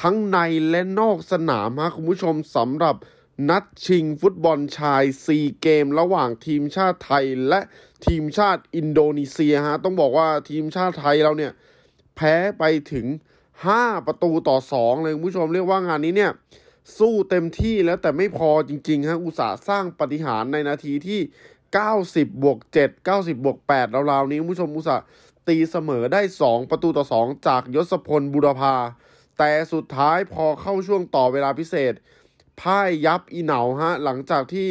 ทั้งในและนอกสนามฮะคุณผู้ชมสำหรับนัดชิงฟุตบอลชาย 4 เกม ระหว่างทีมชาติไทยและทีมชาติอินโดนีเซียฮะต้องบอกว่าทีมชาติไทยเราเนี่ยแพ้ไปถึง 5 ประตูต่อ2เลยคุณผู้ชมเรียกว่างานนี้เนี่ยสู้เต็มที่แล้วแต่ไม่พอจริงๆฮะอุตสาห์สร้างปฏิหารในนาทีที่ 90บวก7 90 บวก8ราวๆนี้คุณผู้ชมอุตสาห์ตีเสมอได้ 2 ประตูต่อ 2 จากยศพลบุรพาแต่สุดท้ายพอเข้าช่วงต่อเวลาพิเศษพ่ายยับอีเหนาฮะ หลังจากที่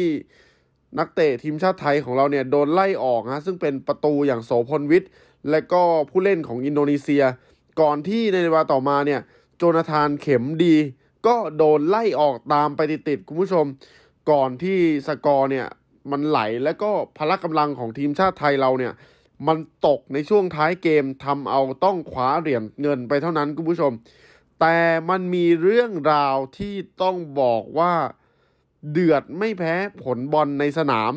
นักเตะทีมชาติไทยของเราเนี่ยโดนไล่ออกฮะ ซึ่งเป็นประตูอย่างโสพลวิทย์ และก็ผู้เล่นของอินโดนีเซีย ก่อนที่ในเวลาต่อมาเนี่ย โจนาธานเข็มดี ก็โดนไล่ออกตามไปติดๆคุณผู้ชม ก่อนที่สกอร์เนี่ยมันไหล และก็พละกำลังของทีมชาติไทยเราเนี่ยมันตกในช่วงท้ายเกมทำเอาต้องคว้าเหรียญเงินไปเท่านั้นคุณผู้ชมแต่มันมีเรื่องราวที่ต้องบอกว่าเดือดไม่แพ้ผลบอลในสนาม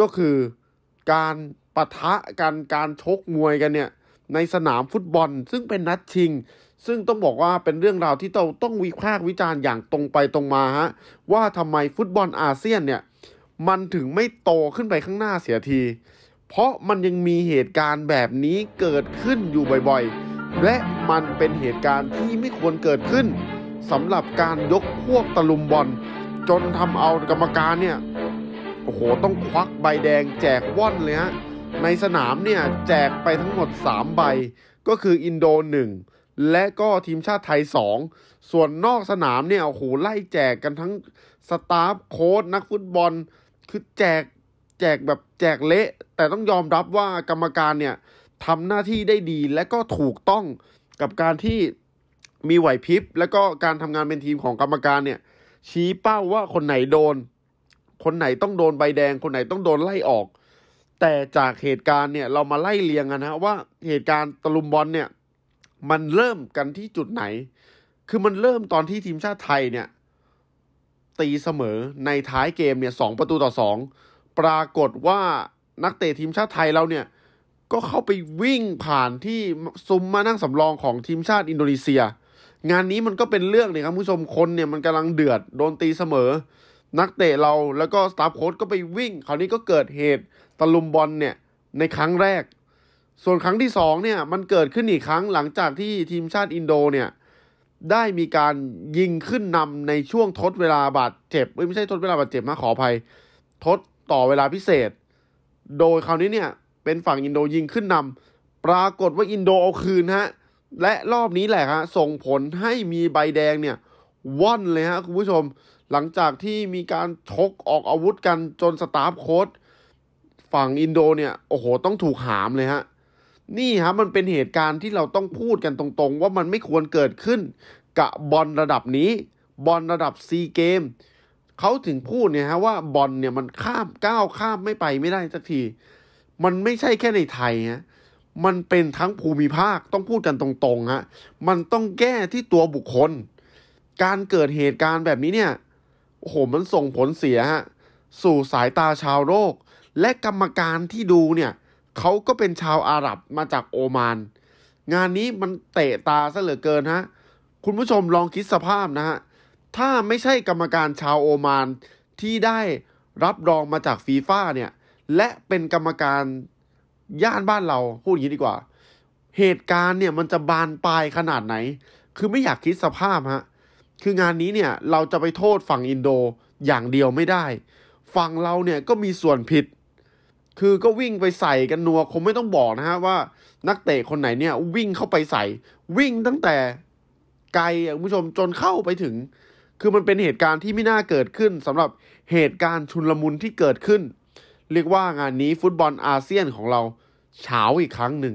ก็คือการปะทะกันการชกมวยกันเนี่ยในสนามฟุตบอลซึ่งเป็นนัดชิง ซึ่งต้องบอกว่าเป็นเรื่องราวที่เราต้องวิพากษ์วิจารณ์อย่างตรงไปตรงมาฮะว่าทำไมฟุตบอลอาเซียนเนี่ยมันถึงไม่โตขึ้นไปข้างหน้าเสียที เพราะมันยังมีเหตุการณ์แบบนี้เกิดขึ้นอยู่บ่อยๆและมันเป็นเหตุการณ์ที่ไม่ควรเกิดขึ้นสำหรับการยกพวกตะลุมบอลจนทำเอากรรมการเนี่ย โอ้โหต้องควักใบแดงแจกว่อนเลยฮะในสนามเนี่ย แจกไปทั้งหมด 3 ใบ ก็คืออินโด1และก็ทีมชาติไทย 2 ส่วนนอกสนามเนี่ยโอ้โหไล่แจกกันทั้ง สตาฟโค้ดนักฟุตบอลคือแจกแจกแบบแจกเละ แต่ต้องยอมรับว่ากรรมการเนี่ยทำหน้าที่ได้ดีและก็ถูกต้องกับการที่มีไหวพริบและก็การทำงานเป็นทีมของกรรมการเนี่ยชี้เป้าว่าคนไหนโดน คนไหนต้องโดนใบแดง คนไหนต้องโดนไล่ออก แต่จากเหตุการณ์เนี่ยเรามาไล่เรียงกันนะว่าเหตุการณ์ตะลุมบอลเนี่ยมันเริ่มกันที่จุดไหน คือมันเริ่มตอนที่ทีมชาติไทยเนี่ยตีเสมอในท้ายเกมเนี่ยสองประตูต่อสองปรากฏว่านักเตะทีมชาติไทยเราเนี่ยก็เข้าไปวิ่งผ่านที่ซุ้มมานั่งสำรองของทีมชาติอินโดนีเซีย งานนี้มันก็เป็นเรื่องเนี่ยครับผู้ชมคนเนี่ยมันกำลังเดือดโดนตีเสมอ นักเตะเราแล้วก็สตาฟโค้ชก็ไปวิ่ง คราวนี้ก็เกิดเหตุตะลุมบอลเนี่ยในครั้งแรก ส่วนครั้งที่สองเนี่ยมันเกิดขึ้นอีกครั้งหลังจากที่ทีมชาติอินโดเนี่ยได้มีการยิงขึ้นนำในช่วงทดเวลาบาดเจ็บไม่ใช่ทดเวลาบาดเจ็บนะขออภัยทดต่อเวลาพิเศษ โดยคราวนี้เนี่ยเป็นฝั่งอินโดยิงขึ้นนำปรากฏว่าอินโดเอาคืนฮะและรอบนี้แหละฮะส่งผลให้มีใบแดงเนี่ยว่อนเลยฮะคุณผู้ชม หลังจากที่มีการชกออกอาวุธกันจนสตาฟโค้ดฝั่งอินโดเนี่ยโอ้โหต้องถูกหามเลยฮะนี่ฮะมันเป็นเหตุการณ์ที่เราต้องพูดกันตรงๆ ว่ามันไม่ควรเกิดขึ้น กับบอลระดับนี้ บอลระดับซีเกมเขาถึงพูดเนี่ยฮะว่าบอลเนี่ยมันข้ามก้าวข้ามไม่ไปไม่ได้สักทีมันไม่ใช่แค่ในไทยฮะมันเป็นทั้งภูมิภาคต้องพูดกันตรงๆฮะ มันต้องแก้ที่ตัวบุคคล การเกิดเหตุการณ์แบบนี้เนี่ย โอ้โห มันส่งผลเสียฮะ สู่สายตาชาวโลก และกรรมการที่ดูเนี่ยเขาก็เป็นชาวอาหรับมาจากโอมาน งานนี้มันเตะตาซะเหลือเกินฮะ คุณผู้ชมลองคิดสภาพนะฮะ ถ้าไม่ใช่กรรมการชาวโอมาน ที่ได้รับรองมาจากฟีฟ่าเนี่ยและเป็นกรรมการย่านบ้านเราพูดอย่างนี้ดีกว่า เหตุการณ์เนี่ยมันจะบานปลายขนาดไหน คือไม่อยากคิดสภาพฮะ คืองานนี้เนี่ยเราจะไปโทษฝั่งอินโดอย่างเดียวไม่ได้ ฝั่งเราเนี่ยก็มีส่วนผิด คือก็วิ่งไปใส่กันนัว คงไม่ต้องบอกนะฮะว่านักเตะคนไหนเนี่ยวิ่งเข้าไปใส่ วิ่งตั้งแต่ไกลคุณผู้ชมจนเข้าไปถึง คือมันเป็นเหตุการณ์ที่ไม่น่าเกิดขึ้น สำหรับเหตุการณ์ชุนลมุนที่เกิดขึ้นเรียกว่างานนี้ฟุตบอลอาเซียนของเราเฉาอีกครั้งหนึ่ง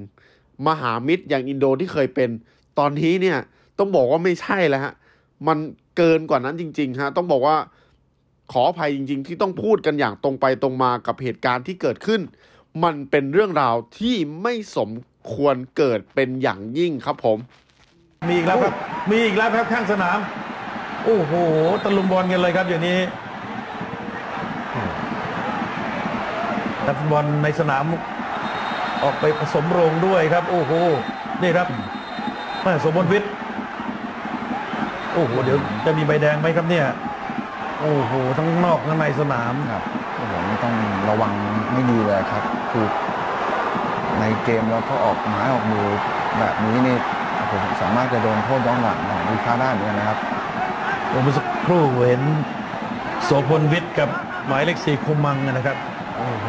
มหามิตรอย่างอินโดที่เคยเป็น ตอนนี้เนี่ยต้องบอกว่าไม่ใช่แล้วฮะมันเกินกว่านั้นจริงๆฮะต้องบอกว่าขออภัยจริงๆ ที่ต้องพูดกันอย่างตรงไปตรงมากับเหตุการณ์ที่เกิดขึ้น มันเป็นเรื่องราวที่ไม่สมควรเกิดเป็นอย่างยิ่งครับผม มีอีกแล้วครับมีอีกแล้วครับข้างสนาม โอ้โหตะลุมบอลกันเลยครับอย่างนี้นักฟุตบอลในสนามออกไปผสมโรงด้วยครับ โอ้โหนี่ครับแม่สมบูรณ์วิทย์โอ้โหเดี๋ยวจะมีใบแดงไหมครับเนี่ย โอ้โหทั้งนอกทั้งในสนามครับโอ้โหต้องระวังไม่ดีเลยครับคือในเกมแล้วก็ออกไม้ออกมือแบบนี้นี่ผมสามารถจะโดนโทษย้อนหลังของลูกค้าได้เหมือนกันนะครับเมื่อสักครู่เห็นโสพลวิทย์กับหมายเลขสี่คมมังนะครับโอ้โห